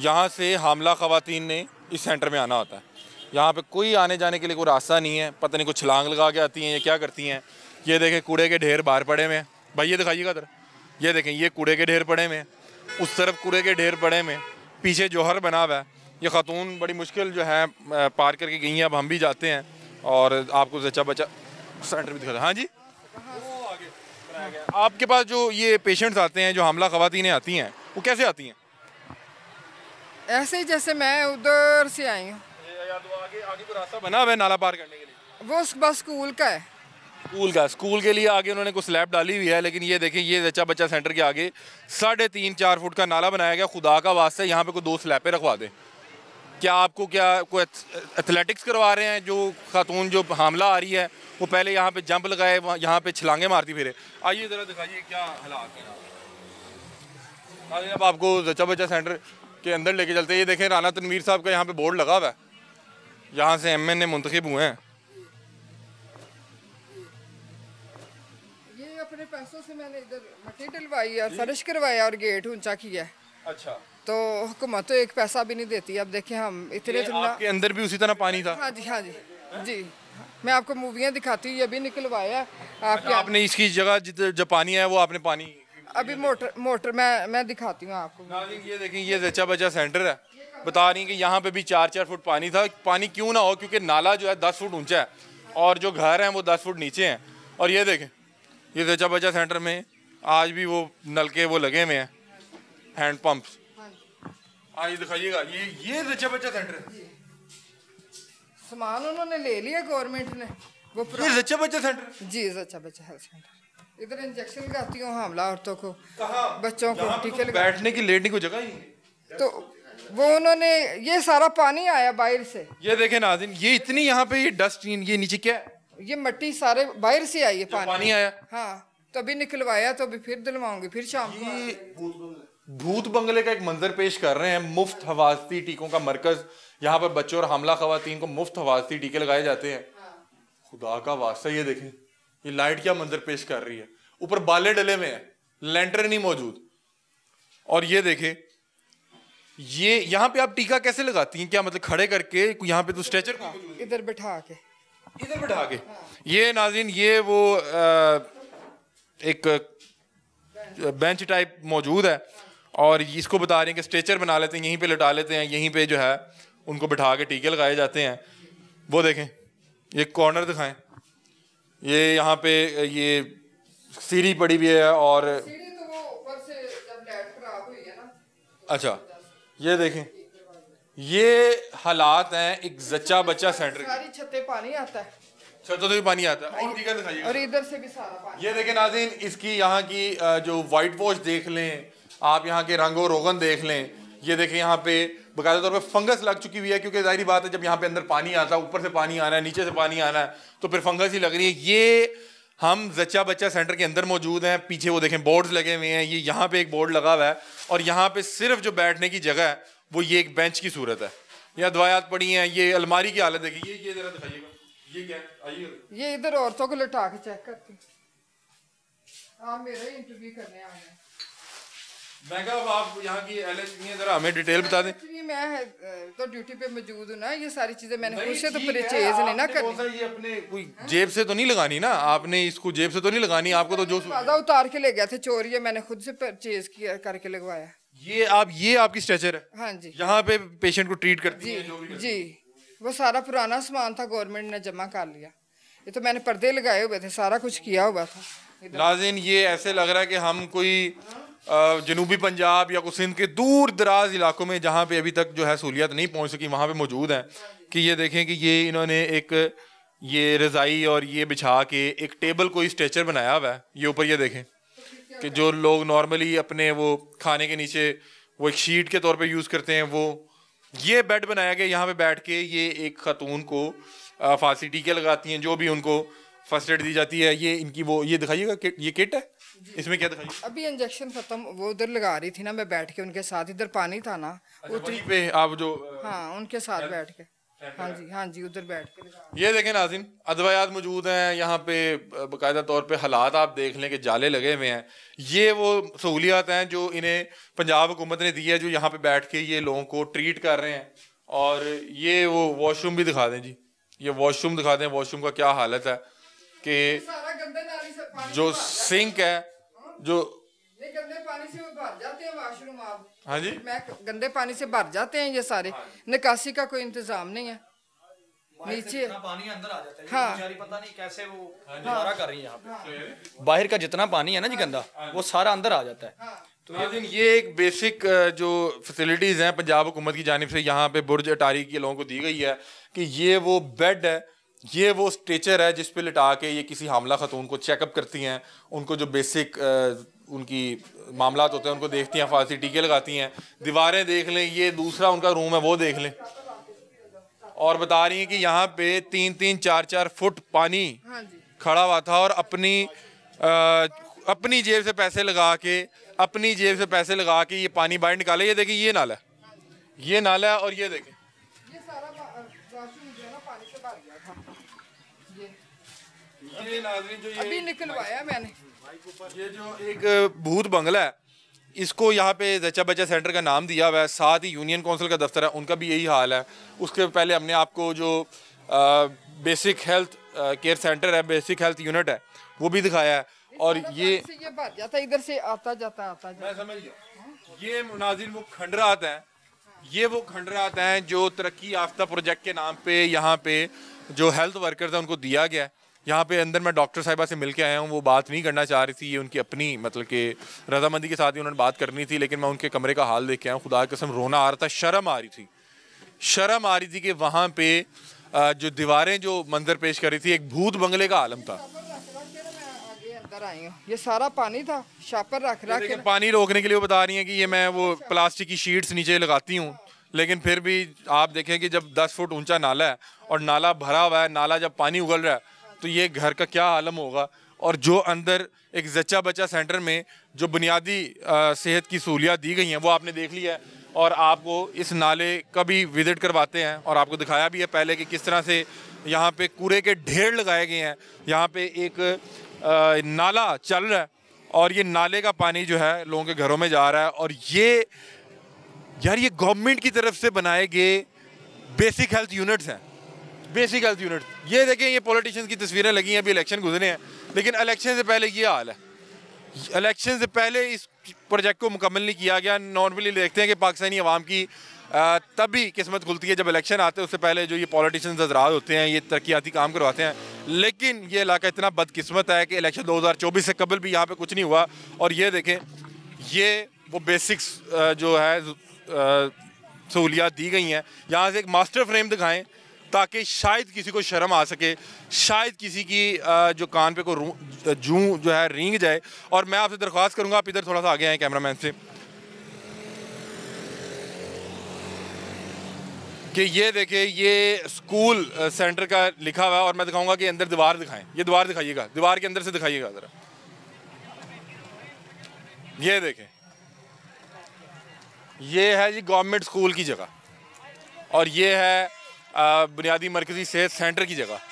यहाँ से हमला ख़वान ने इस सेंटर में आना होता है यहाँ पे कोई आने जाने के लिए कोई रास्ता नहीं है पता नहीं कुछ छलांग लगा के आती हैं ये क्या करती हैं ये देखें कूड़े के ढेर बाहर पड़े हुए हैं भाई ये दिखाइएगा जरा ये देखें ये कूड़े के ढेर पड़े हुए हैं उस तरफ कूड़े के ढेर पड़े हुए पीछे जौहर बना हुआ है ये ख़ातून बड़ी मुश्किल जो है पार करके गई हैं अब हम भी जाते हैं और आपको जचा बचा सेंटर भी दिखा हाँ जी आपके पास जो ये पेशेंट्स आते हैं जो हमला ख़वान आती हैं वो कैसे आती हैं ऐसे ही जैसे मैं उधर से आई हूँ तो आगे आगे बना हुआ नाला पार करने के लिए वो बस स्कूल का है स्कूल का स्कूल के लिए आगे उन्होंने कुछ स्लैब डाली हुई है लेकिन ये देखें ये जच्चा बच्चा सेंटर के आगे साढ़े तीन चार फुट का नाला बनाया गया खुदा का वास्ते यहाँ पे कोई दो स्लैबें रखवा दें क्या आपको क्या कोई एथलेटिक्स करवा रहे हैं जो खातून जो हमला आ रही है वो पहले यहाँ पे जंप लगाए यहाँ पे छलांगे मारती फिरे आइए ज़रा दिखाइए क्या हालात है अब आपको जच्चा बच्चा सेंटर के अंदर लेके चलते ये देखें राना तनवीर साहब का यहाँ पे बोर्ड लगा हुआ है यहाँ से एम एन ए मुंतखब हुए हैं ये अपने पैसों से मैंने इधर मट्टी डलवाई और फर्श करवाया और गेट ऊंचा किया अच्छा तो हुकूमत तो एक पैसा भी नहीं देती अब देखे हम इतने आपके अंदर भी उसी तरह पानी था हाँ जी हाँ जी है? जी मैं आपको मूवियाँ दिखाती हूँ ये भी निकलवाया अच्छा, आपके आपने इसकी जगह जो पानी है वो आपने पानी अभी मोटर मोटर मैं मैं दिखाती हूँ आपको ये देखें ये जचा बचा सेंटर है बता रही कि यहाँ पे भी चार चार फुट पानी था पानी क्यों ना हो क्योंकि नाला जो है दस फुट ऊंचा है और जो घर हैं वो दस फुट नीचे हैं और ये देखें ये जचा बचा सेंटर में आज भी वो नलके वो लगे हुए हैं हैंड पम्प आज दिखाइएगा ये ये जचा बचा सेंटर सामान उन्होंने ले लिया गवर्नमेंट ने वो ये जचा सेंटर जी जचा बचा सेंटर इधर इंजेक्शन लगाती हूँ हमला औरतों को बच्चों को टीके तो बैठने की लेटने को जगह ही तो वो उन्होंने ये सारा पानी आया बाहर से ये देखे नाजिन ये इतनी यहाँ पे ये डस्ट ये नीचे क्या है ये मट्टी सारे बाहर से आई है पानी पानी आया हाँ तो अभी निकलवाया तो अभी फिर दिलवाऊंगी फिर शाम को भूत बंगले का एक मंजर पेश कर रहे हैं मुफ्त हवास्ती टीकों का मरकज यहाँ पर बच्चों और हमला खातन को मुफ्त हवासती टीके लगाए जाते हैं हाँ। खुदा का वास्ता ये देखें ये लाइट क्या मंजर पेश कर रही है ऊपर बाले डले में है लेंटर नहीं मौजूद और ये देखे ये यहाँ पे आप टीका कैसे लगाती हैं क्या मतलब खड़े करके यहाँ पे तो स्ट्रेचर कहाँ इधर बैठा के इधर बैठा के हाँ। ये नाजिन ये वो आ, एक बेंच टाइप मौजूद है और इसको बता रहे हैं कि स्ट्रेचर बना लेते हैं यहीं पे लटा लेते हैं यहीं पे जो है उनको बैठा के टीके लगाए जाते हैं वो देखें ये कॉर्नर दिखाएं ये यहाँ पे ये सीढ़ी पड़ी हुई है और तो अच्छा ये देखें ये हालात हैं एक जच्चा बच्चा सेंटर सारी छते पानी आता है छतों से भी पानी आता है और दिखाइए और इधर से भी सारा पानी ये देखें नाजिन इसकी यहाँ की जो वाइट वॉश देख लें आप यहाँ के रंगो रोगन देख लें ये देखें यहाँ पे बकायदा तौर पर फंगस लग चुकी हुई है क्योंकि जाहिर बात है जब यहाँ पे अंदर पानी आता है ऊपर से पानी आना है नीचे से पानी आना है तो फिर फंगस ही लग रही है ये हम जच्चा बच्चा सेंटर के अंदर मौजूद हैं पीछे वो देखें बोर्ड्स लगे हुए हैं ये यहाँ पे एक बोर्ड लगा हुआ है और यहाँ पे सिर्फ जो बैठने की जगह है वो ये एक बेंच की सूरत है यह दवायात पड़ी हैं ये अलमारी की हालत देखिए ये ये जरा दिखाइएगा ये क्या आइए ये इधर औरतों को लटा के चेक करते हैं हाँ मेरा ही इंटरव्यू करने आए हैं आप यहाँ की एल जरा हमें डिटेल बता दें मैं तो ड्यूटी पे मौजूद हूँ ना ये सारी चीजें मैंने तो नहीं ना अपने कोई जेब से तो नहीं लगानी ना आपने इसको जेब से तो नहीं लगानी आपको तो जो ज्यादा उतार के ले गया था चोरी मैंने खुद से परचेज किया करके लगवाया ये आप ये आपकी स्ट्रेचर है हाँ जी यहाँ पे पेशेंट को ट्रीट करती जी, है जो जी वो सारा पुराना सामान था गवर्नमेंट ने जमा कर लिया ये तो मैंने पर्दे लगाए हुए थे सारा कुछ किया हुआ था लाजिन ये ऐसे लग रहा है कि हम कोई जनूबी पंजाब या कुछ सिंध के दूर दराज इलाकों में जहाँ पे अभी तक जो है सहूलियत नहीं पहुँच सकी वहाँ पे मौजूद हैं कि ये देखें कि ये इन्होंने एक ये रज़ाई और ये बिछा के एक टेबल को स्ट्रेचर बनाया हुआ है ये ऊपर ये देखें कि जो लोग नॉर्मली अपने वो खाने के नीचे वो एक शीट के तौर पे यूज़ करते हैं वो ये बेड बनाया गया यहाँ पे बैठ के ये एक ख़तून को फांसी टीके लगाती हैं जो भी उनको फर्स्ट एड दी जाती है ये इनकी वो ये दिखाइएगा ये किट है इसमें क्या दिखाइए अभी इंजेक्शन खत्म वो उधर लगा रही थी ना मैं बैठ के उनके साथ इधर पानी था ना उतरी अच्छा, पे आप जो हाँ उनके साथ बैठ के हाँ जी हाँ जी उधर बैठ के ये देखें नाजिन अदवायात मौजूद हैं यहाँ पे बाकायदा तौर पे हालात आप देख लें कि जाले लगे हुए हैं ये वो सहूलियात हैं जो इन्हें पंजाब हुकूमत ने दी है जो यहाँ पे बैठ के ये लोगों को ट्रीट कर रहे हैं और ये वो वॉशरूम भी दिखा दें जी ये वॉशरूम दिखा दें वॉशरूम का क्या हालत है कि जो सिंक है जो हाँ जी मैं गंदे पानी से भर जाते हैं ये सारे हाँ निकासी का कोई इंतजाम नहीं है नीचे पानी अंदर आ जाता है हाँ। पता नहीं कैसे वो हाँ। हाँ। कर रही है हाँ। पे बाहर का जितना पानी है ना जी हाँ गंदा हाँ। वो सारा अंदर आ जाता है हाँ। तो ये ये एक बेसिक जो फैसिलिटीज़ हैं पंजाब हुकूमत की जानब से यहाँ पे बुर्ज अटारी के लोगों को दी गई है कि ये वो बेड है ये वो स्ट्रेचर है जिसपे लिटा के ये किसी हमला खतून को चेकअप करती हैं उनको जो बेसिक उनकी मामला होते हैं उनको देखती हैं फांसी टीके लगाती हैं दीवारें देख लें ये दूसरा उनका रूम है वो देख लें और बता रही हैं कि यहाँ पे तीन तीन चार चार फुट पानी हाँ खड़ा हुआ था और अपनी आ, अपनी जेब से पैसे लगा के अपनी जेब से पैसे लगा के ये पानी बाहर निकाले ये देखिए ये नाला है ये नाला है और ये देखें जो ये अभी निकलवाया मैंने ये जो एक भूत बंगला है इसको यहाँ पे जचा बचा सेंटर का नाम दिया हुआ है साथ ही यूनियन काउंसिल का दफ्तर है उनका भी यही हाल है उसके पहले हमने आपको जो आ, बेसिक हेल्थ केयर सेंटर है बेसिक हेल्थ यूनिट है वो भी दिखाया है और ये ये बात जाता इधर से आता जाता आता जाता। मैं समझ गया ये मुनाजिर वो खंडरात हैं ये वो खंडरात हैं जो तरक्की याफ्ता प्रोजेक्ट के नाम पे यहाँ पे जो हेल्थ वर्कर्स हैं उनको दिया गया है यहाँ पे अंदर मैं डॉक्टर साहिबा से मिल के आया हूँ वो बात नहीं करना चाह रही थी ये उनकी अपनी मतलब कि रजामंदी के साथ ही उन्होंने बात करनी थी लेकिन मैं उनके कमरे का हाल देख के आया खुदा कसम रोना आ रहा था शर्म आ रही थी शर्म आ रही थी कि वहाँ पे जो दीवारें जो मंजर पेश कर रही थी एक भूत बंगले का आलम था ये सारा पानी था शापर रख रहा लेकिन पानी रोकने के लिए वो बता रही है कि ये मैं वो प्लास्टिक की शीट्स नीचे लगाती हूँ लेकिन फिर भी आप देखें कि जब 10 फुट ऊंचा नाला है और नाला भरा हुआ है नाला जब पानी उगल रहा है तो ये घर का क्या आलम होगा और जो अंदर एक जचा बचा सेंटर में जो बुनियादी सेहत की सहूलियात दी गई हैं वो आपने देख ली है और आपको इस नाले का भी विज़िट करवाते हैं और आपको दिखाया भी है पहले कि किस तरह से यहाँ पे कूड़े के ढेर लगाए गए हैं यहाँ पे एक आ, नाला चल रहा है और ये नाले का पानी जो है लोगों के घरों में जा रहा है और ये यार ये गवर्नमेंट की तरफ से बनाए गए बेसिक हेल्थ यूनिट्स हैं बेसिक हेल्थ यूनिट ये देखें ये पॉलिटिशियंस की तस्वीरें लगी हैं अभी इलेक्शन गुजरे हैं लेकिन इलेक्शन से पहले ये हाल है इलेक्शन से पहले इस प्रोजेक्ट को मुकम्मल नहीं किया गया नॉर्मली देखते हैं कि पाकिस्तानी आवाम की तभी किस्मत खुलती है जब इलेक्शन आते हैं उससे पहले जो ये पॉलिटिशियंस हजरात होते हैं ये तरक्याती काम करवाते हैं लेकिन ये इलाका इतना बदकस्मत है कि इलेक्शन चौबीस से कबल भी यहाँ पर कुछ नहीं हुआ और ये देखें ये वो बेसिक्स जो है सहूलियात दी गई हैं यहाँ से एक मास्टर फ्रेम दिखाएं ताकि शायद किसी को शर्म आ सके शायद किसी की जो कान पे को जू जो है रींग जाए और मैं आपसे दरख्वास्त करूँगा आप इधर थोड़ा सा आगे आए कैमरामैन से कि ये देखिए ये स्कूल सेंटर का लिखा हुआ है और मैं दिखाऊंगा कि अंदर दीवार दिखाएं ये दीवार दिखाइएगा दीवार के अंदर से दिखाइएगा ज़रा ये देखें ये है जी गवर्नमेंट स्कूल की जगह और ये है बुनियादी मरकजी सेहत सेंटर की जगह